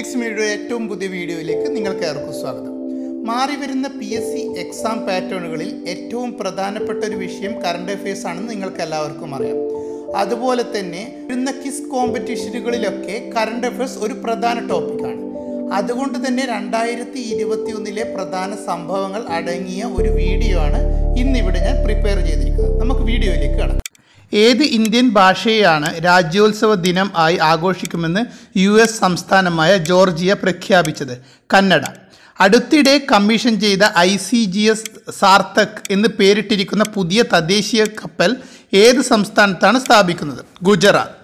matrix മീഡിയയുടെ ഏറ്റവും പുതിയ വീഡിയോയിലേക്ക് നിങ്ങൾക്ക് ഏവർക്കും സ്വാഗതം മാറി വരുന്ന പി എസ് സി എക്സാം പാറ്റേണുകളിൽ ഏറ്റവും പ്രധാനപ്പെട്ട ഒരു വിഷയം കറണ്ട് അഫയേഴ്സ് ആണെന്ന് നിങ്ങൾക്ക് എല്ലാവർക്കും അറിയാം അതുപോലെ തന്നെ വരുന്ന കിസ് കോമ്പറ്റീഷനുകളിലൊക്കെ കറണ്ട് അഫയേഴ്സ് ഒരു പ്രധാന ടോപ്പിക്കാണ് അതുകൊണ്ട് തന്നെ രണ്ടായിരത്തി ഇരുപത്തി ഒന്നിലെ പ്രധാന സംഭവങ്ങൾ അടങ്ങിയ ഒരു വീഡിയോ ആണ് ഇന്നിവിടെ ഞാൻ പ്രിപ്പയർ ചെയ്തിരിക്കുന്നത് നമുക്ക് വീഡിയോയിലേക്ക് കടക്കാം ഏത് ഇന്ത്യൻ ഭാഷയാണ് രാജ്യോത്സവ ദിനം ആയി ആഘോഷിക്കുമെന്ന് യു എസ് സംസ്ഥാനമായ ജോർജിയ പ്രഖ്യാപിച്ചത് കന്നഡ അടുത്തിടെ കമ്മീഷൻ ചെയ്ത I C G S Sarthak എന്ന് പേരിട്ടിരിക്കുന്ന പുതിയ തദ്ദേശീയ കപ്പൽ ഏത് സംസ്ഥാനത്താണ് സ്ഥാപിക്കുന്നത് ഗുജറാത്ത്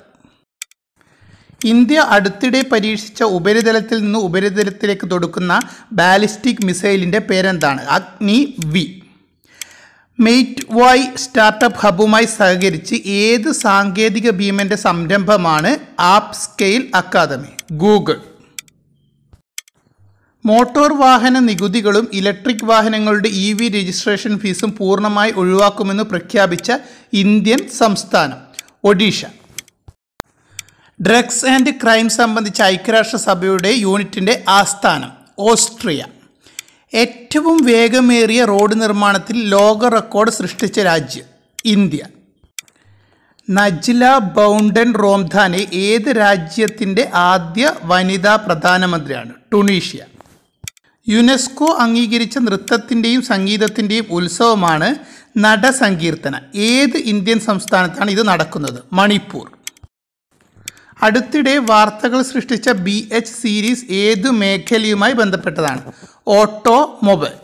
ഇന്ത്യ അടുത്തിടെ പരീക്ഷിച്ച ഉപരിതലത്തിൽ നിന്ന് ഉപരിതലത്തിലേക്ക് തൊടുക്കുന്ന ബാലിസ്റ്റിക് മിസൈലിൻ്റെ പേരെന്താണ് Agni V MeitY startup ഹബുമായി സഹകരിച്ച് ഏത് സാങ്കേതിക ഭീമന്റെ സംരംഭമാണ് app scale academy Google motor വാഹന നികുതികളും ഇലക്ട്രിക് വാഹനങ്ങളുടെ ഇ വി രജിസ്ട്രേഷൻ ഫീസും പൂർണ്ണമായി ഒഴിവാക്കുമെന്ന് പ്രഖ്യാപിച്ച ഇന്ത്യൻ സംസ്ഥാനം ഒഡീഷ ഡ്രഗ്സ് ആൻഡ് ക്രൈം സംബന്ധിച്ച ഐക്യരാഷ്ട്രസഭയുടെ യൂണിറ്റിൻ്റെ ആസ്ഥാനം ഓസ്ട്രിയ ഏറ്റവും വേഗമേറിയ റോഡ് നിർമ്മാണത്തിൽ ലോക റെക്കോർഡ് സൃഷ്ടിച്ച രാജ്യം ഇന്ത്യ നജ്ല ബൗണ്ടൻ റോംധാനെ ഏത് രാജ്യത്തിൻ്റെ ആദ്യ വനിതാ പ്രധാനമന്ത്രിയാണ് ടുണീഷ്യ യുനെസ്കോ അംഗീകരിച്ച നൃത്തത്തിൻ്റെയും സംഗീതത്തിൻ്റെയും ഉത്സവമാണ് നടസങ്കീർത്തന ഏത് ഇന്ത്യൻ സംസ്ഥാനത്താണ് ഇത് നടക്കുന്നത് മണിപ്പൂർ അടുത്തിടെ വാർത്തകൾ സൃഷ്ടിച്ച ബി എച്ച് സീരീസ് ഏത് മേഖലയുമായി ബന്ധപ്പെട്ടതാണ് ഓട്ടോ മൊബൈൽ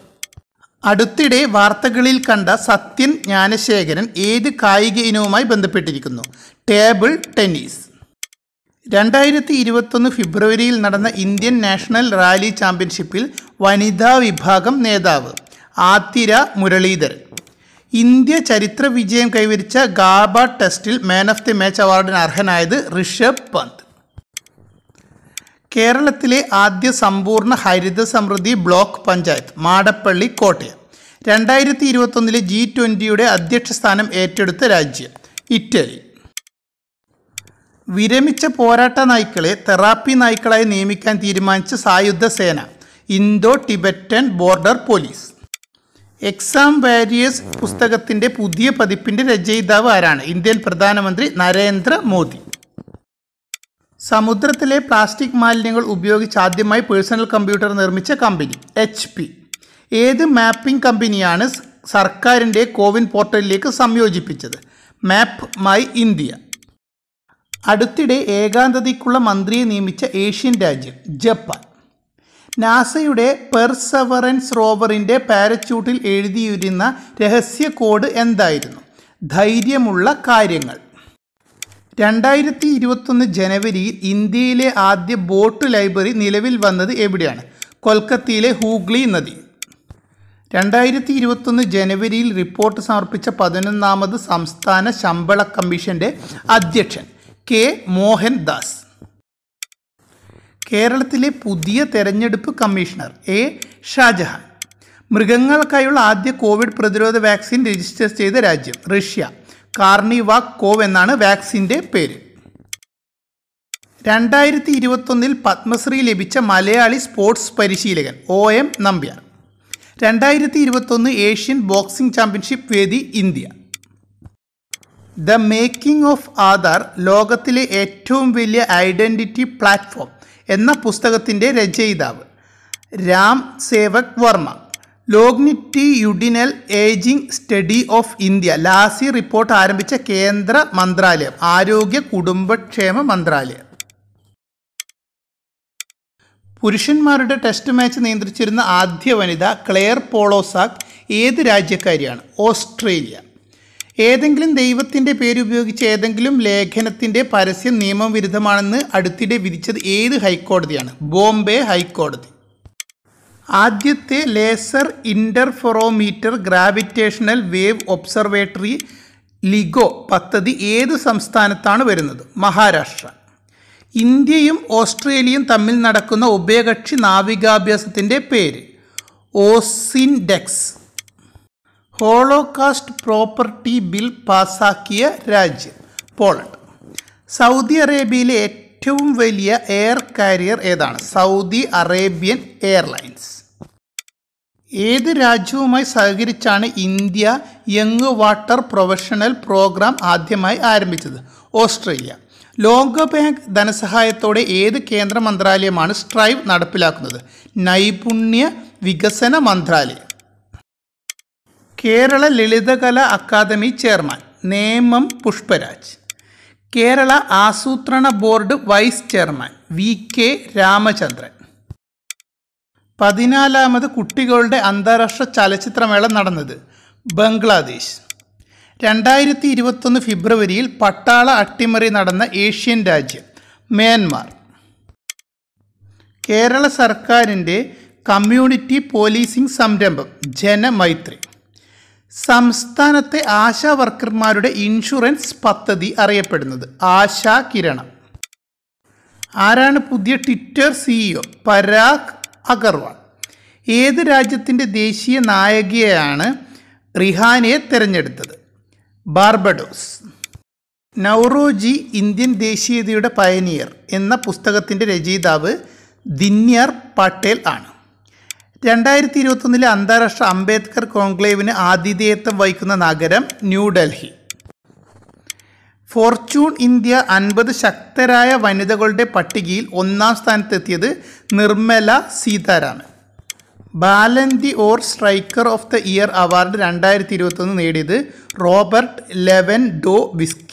അടുത്തിടെ വാർത്തകളിൽ കണ്ട സത്യൻ ജ്ഞാനശേഖരൻ ഏത് കായിക ഇനവുമായി ബന്ധപ്പെട്ടിരിക്കുന്നു ടേബിൾ ടെന്നീസ് രണ്ടായിരത്തി ഇരുപത്തൊന്ന് ഫെബ്രുവരിയിൽ നടന്ന ഇന്ത്യൻ നാഷണൽ റാലി ചാമ്പ്യൻഷിപ്പിൽ വനിതാ വിഭാഗം നേതാവ് ആതിര മുരളീധരൻ ഇന്ത്യ ചരിത്ര വിജയം കൈവരിച്ച ഗാബ ടെസ്റ്റിൽ മാൻ ഓഫ് ദി മാച്ച് അവാർഡിന് അർഹനായത് ഋഷഭ് പന്ത് കേരളത്തിലെ ആദ്യ സമ്പൂർണ്ണ ഹരിത സമൃദ്ധി ബ്ലോക്ക് പഞ്ചായത്ത് മാടപ്പള്ളി കോട്ടയം രണ്ടായിരത്തി ഇരുപത്തൊന്നിലെ ജി ട്വൻ്റിയുടെ അധ്യക്ഷസ്ഥാനം ഏറ്റെടുത്ത രാജ്യം ഇറ്റലി വിരമിച്ച പോരാട്ട നായ്ക്കളെ തെറാപ്പി നായ്ക്കളായി നിയമിക്കാൻ തീരുമാനിച്ച സായുധ സേന Indo Tibetan border police exam warriors പുസ്തകത്തിന്റെ പുതിയ പതിപ്പിന്റെ രചയിതാവ് ആരാണ് ഇന്ത്യൻ പ്രധാനമന്ത്രി നരേന്ദ്ര മോദി സമുദ്രത്തിലെ പ്ലാസ്റ്റിക് മാലിന്യങ്ങൾ ഉപയോഗിച്ച് ആദ്യമായി പേഴ്സണൽ കമ്പ്യൂട്ടർ നിർമ്മിച്ച കമ്പനി എച്ച് പി ഏത് മാപ്പിംഗ് കമ്പനിയാണ് സർക്കാരിൻ്റെ കോവിൻ പോർട്ടലിലേക്ക് സംയോജിപ്പിച്ചത് മാപ്പ് മൈ ഇന്ത്യ അടുത്തിടെ ഏകാന്തതയ്ക്കുള്ള മന്ത്രിയെ നിയമിച്ച ഏഷ്യൻ രാജ്യം ജപ്പാൻ നാസയുടെ പെർസവറൻസ് റോവറിൻ്റെ പാരച്യൂട്ടിൽ എഴുതിയിരുന്ന രഹസ്യ കോഡ് എന്തായിരുന്നു ധൈര്യമുള്ള കാര്യങ്ങൾ രണ്ടായിരത്തി ഇരുപത്തൊന്ന് ജനുവരിയിൽ ഇന്ത്യയിലെ ആദ്യ ബോട്ട് ലൈബ്രറി നിലവിൽ വന്നത് എവിടെയാണ് കൊൽക്കത്തയിലെ ഹൂഗ്ലി നദി രണ്ടായിരത്തി ഇരുപത്തൊന്ന് ജനുവരിയിൽ റിപ്പോർട്ട് സമർപ്പിച്ച പതിനൊന്നാമത് സംസ്ഥാന ശമ്പള കമ്മീഷൻ്റെ അധ്യക്ഷൻ കെ മോഹൻദാസ് കേരളത്തിലെ പുതിയ തെരഞ്ഞെടുപ്പ് കമ്മീഷണർ എ ഷാജഹാൻ മൃഗങ്ങൾക്കായുള്ള ആദ്യ കോവിഡ് പ്രതിരോധ വാക്സിൻ രജിസ്റ്റർ ചെയ്ത രാജ്യം റഷ്യ കാർണിവാക് കോവ് എന്നാണ് വാക്സിൻ്റെ പേര് രണ്ടായിരത്തി ഇരുപത്തൊന്നിൽ പത്മശ്രീ ലഭിച്ച മലയാളി സ്പോർട്സ് പരിശീലകൻ ഒ എം നമ്പ്യാർ രണ്ടായിരത്തി ഇരുപത്തൊന്ന് ഏഷ്യൻ ബോക്സിംഗ് ചാമ്പ്യൻഷിപ്പ് വേദി India the making of Aadhaar ലോകത്തിലെ ഏറ്റവും വലിയ ഐഡൻറ്റിറ്റി പ്ലാറ്റ്ഫോം എന്ന പുസ്തകത്തിൻ്റെ രചയിതാവ് Ram Sevak Varma longitudinal ageing study of India LASI report ആരംഭിച്ച കേന്ദ്ര മന്ത്രാലയം ആരോഗ്യ കുടുംബക്ഷേമ മന്ത്രാലയം പുരുഷന്മാരുടെ ടെസ്റ്റ് മാച്ച് നിയന്ത്രിച്ചിരുന്ന ആദ്യ വനിത ക്ലെയർ പോളോസാക് ഏത് രാജ്യക്കാരിയാണ് ഓസ്ട്രേലിയ ഏതെങ്കിലും ദൈവത്തിൻ്റെ പേരുപയോഗിച്ച് ഏതെങ്കിലും ലേഖനത്തിൻ്റെ പരസ്യം നിയമവിരുദ്ധമാണെന്ന് അടുത്തിടെ വിധിച്ചത് ഏത് ഹൈക്കോടതിയാണ് ബോംബെ ഹൈക്കോടതി ആദ്യത്തെ laser interferometer gravitational wave observatory LIGO പദ്ധതി ഏത് സംസ്ഥാനത്താണ് വരുന്നത് മഹാരാഷ്ട്ര ഇന്ത്യയും ഓസ്ട്രേലിയയും തമ്മിൽ നടക്കുന്ന ഉഭയകക്ഷി നാവികാഭ്യാസത്തിൻ്റെ പേര് ഓസിൻഡെക്സ് ഹോളോകാസ്റ്റ് പ്രോപ്പർട്ടി ബിൽ പാസാക്കിയ രാജ്യം പോളണ്ട് സൗദി അറേബ്യയിലെ ഏറ്റവും വലിയ എയർ കാരിയർ ഏതാണ് സൗദി അറേബ്യൻ എയർലൈൻസ് ഏത് രാജ്യവുമായി സഹകരിച്ചാണ് India young water professional programme ആദ്യമായി ആരംഭിച്ചത് ഓസ്ട്രേലിയ ലോകബാങ്ക് ധനസഹായത്തോടെ ഏത് കേന്ദ്ര മന്ത്രാലയമാണ് സ്ട്രൈവ് നടപ്പിലാക്കുന്നത് നൈപുണ്യ വികസന മന്ത്രാലയം കേരള ലളിതകല അക്കാദമി ചെയർമാൻ നേമം പുഷ്പരാജ് കേരള ആസൂത്രണ board vice chairman V K Ramachandran പതിനാലാമത് കുട്ടികളുടെ അന്താരാഷ്ട്ര ചലച്ചിത്രമേള നടന്നത് ബംഗ്ലാദേശ് രണ്ടായിരത്തി ഇരുപത്തൊന്ന് ഫെബ്രുവരിയിൽ പട്ടാള അട്ടിമറി നടന്ന ഏഷ്യൻ രാജ്യം മ്യാൻമാർ കേരള സർക്കാരിൻ്റെ കമ്മ്യൂണിറ്റി പോലീസിംഗ് സംരംഭം ജനമൈത്രി സംസ്ഥാനത്തെ ആശാ വർക്കർമാരുടെ ഇൻഷുറൻസ് പദ്ധതി അറിയപ്പെടുന്നത് ആശാ കിരണം ആരാണ് പുതിയ Twitter C E O e Parag Agarwal ഏത് രാജ്യത്തിൻ്റെ ദേശീയ നായകയാണ് റിഹാനെ തിരഞ്ഞെടുത്തത് ബാർബഡോസ് നൗറോജി ഇന്ത്യൻ ദേശീയതയുടെ പയനിയർ എന്ന പുസ്തകത്തിൻ്റെ രചയിതാവ് ദിന്യർ പട്ടേൽ ആണ് രണ്ടായിരത്തി ഇരുപത്തൊന്നിലെ അന്താരാഷ്ട്ര അംബേദ്കർ കോൺക്ലേവിന് ആതിഥേയത്വം വഹിക്കുന്ന നഗരം ന്യൂഡൽഹി ഫോർച്യൂൺ ഇന്ത്യ അൻപത് ശക്തരായ വനിതകളുടെ പട്ടികയിൽ ഒന്നാം സ്ഥാനത്തെത്തിയത് Nirmala Sitharaman d'Or striker of the year award രണ്ടായിരത്തി ഇരുപത്തൊന്ന് നേടിയത് റോബർട്ട് ലെവൻ ഡോ വിസ്കി